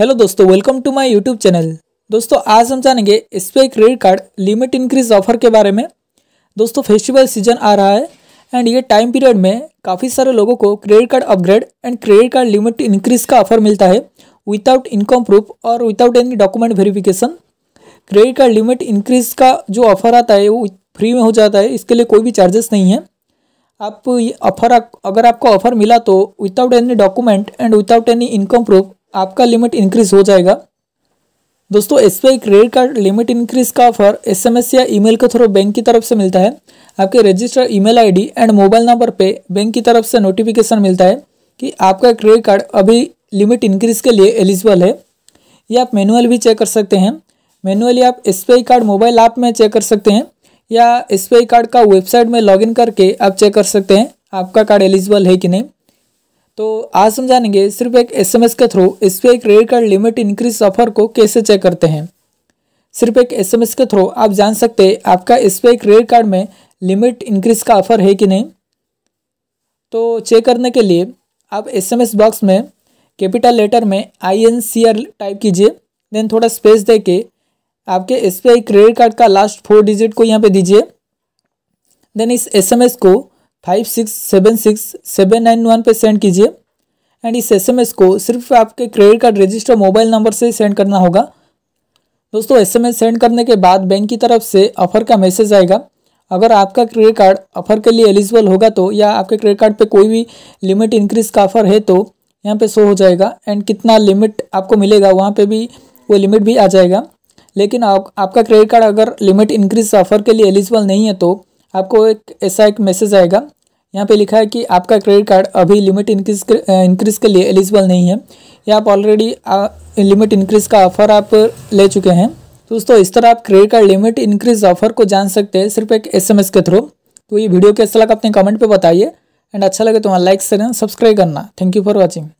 hello दोस्तों welcome to my YouTube channel दोस्तों आज हम जानेंगे S credit card limit increase offer के बारे में दोस्तों फेस्टिवल सीजन आ रहा है एंड ये टाइम पीरियड में काफ़ी सारे लोगों को credit card upgrade and credit card limit increase का ऑफर मिलता है विदाउट इनकम प्रूफ और without any document verification credit card limit increase का जो ऑफर आता है वो फ्री में हो जाता है इसके लिए कोई भी चार्जेस नहीं है आप ये ऑफर अगर आपको ऑफर मिला तो without any document and without any income proof आपका लिमिट इंक्रीज हो जाएगा दोस्तों S B credit card limit increase का ऑफर एसएमएस या ईमेल के थ्रू बैंक की तरफ से मिलता है आपके register email ID and mobile number पे बैंक की तरफ से नोटिफिकेशन मिलता है कि आपका क्रेडिट कार्ड अभी लिमिट इंक्रीज के लिए एलिजिबल है या आप मैनुअल भी चेक कर सकते हैं मैनुअली आप एस कार्ड मोबाइल ऐप में चेक कर सकते हैं या एस कार्ड का वेबसाइट में लॉग करके आप चेक कर सकते हैं आपका कार्ड एलिजिबल है कि नहीं तो आज हम जानेंगे सिर्फ एक एसएमएस के through S credit card limit increase offer को कैसे चेक करते हैं सिर्फ एक एसएमएस के थ्रू आप जान सकते हैं आपका एस क्रेडिट कार्ड में लिमिट इंक्रीज का ऑफर है कि नहीं तो चेक करने के लिए आप एसएमएस बॉक्स में कैपिटल लेटर में I N C R type कीजिए देन थोड़ा स्पेस दे के आपके एस क्रेडिट कार्ड का लास्ट फोर डिजिट को यहाँ पर दीजिए देन इस एस को five six seven six seven nine one पर सेंड कीजिए एंड इस एसएमएस को सिर्फ आपके credit card register mobile number से सेंड करना होगा दोस्तों एसएमएस सेंड करने के बाद बैंक की तरफ से ऑफर का मैसेज आएगा अगर आपका क्रेडिट कार्ड ऑफर के लिए एलिजिबल होगा तो या आपके क्रेडिट कार्ड पे कोई भी लिमिट इंक्रीज का ऑफर है तो यहाँ पे शो हो जाएगा एंड कितना लिमिट आपको मिलेगा वहाँ पे भी वो लिमिट भी आ जाएगा लेकिन आप, आपका क्रेडिट कार्ड अगर लिमिट इंक्रीज ऑफर के लिए एलिजिबल नहीं है तो आपको एक ऐसा एक मैसेज आएगा यहाँ पे लिखा है कि आपका क्रेडिट कार्ड अभी लिमिट इंक्रीज इंक्रीज के लिए एलिजिबल नहीं है या आप ऑलरेडी लिमिट इंक्रीज का ऑफर आप ले चुके हैं दोस्तों इस तरह आप credit card limit increase offer को जान सकते हैं सिर्फ एक एसएमएस के थ्रू तो ये वीडियो कैसा लगा अपने कमेंट पे बताइए एंड अच्छा लगे तो वहाँ लाइक करें सब्सक्राइब करना थैंक यू फॉर वॉचिंग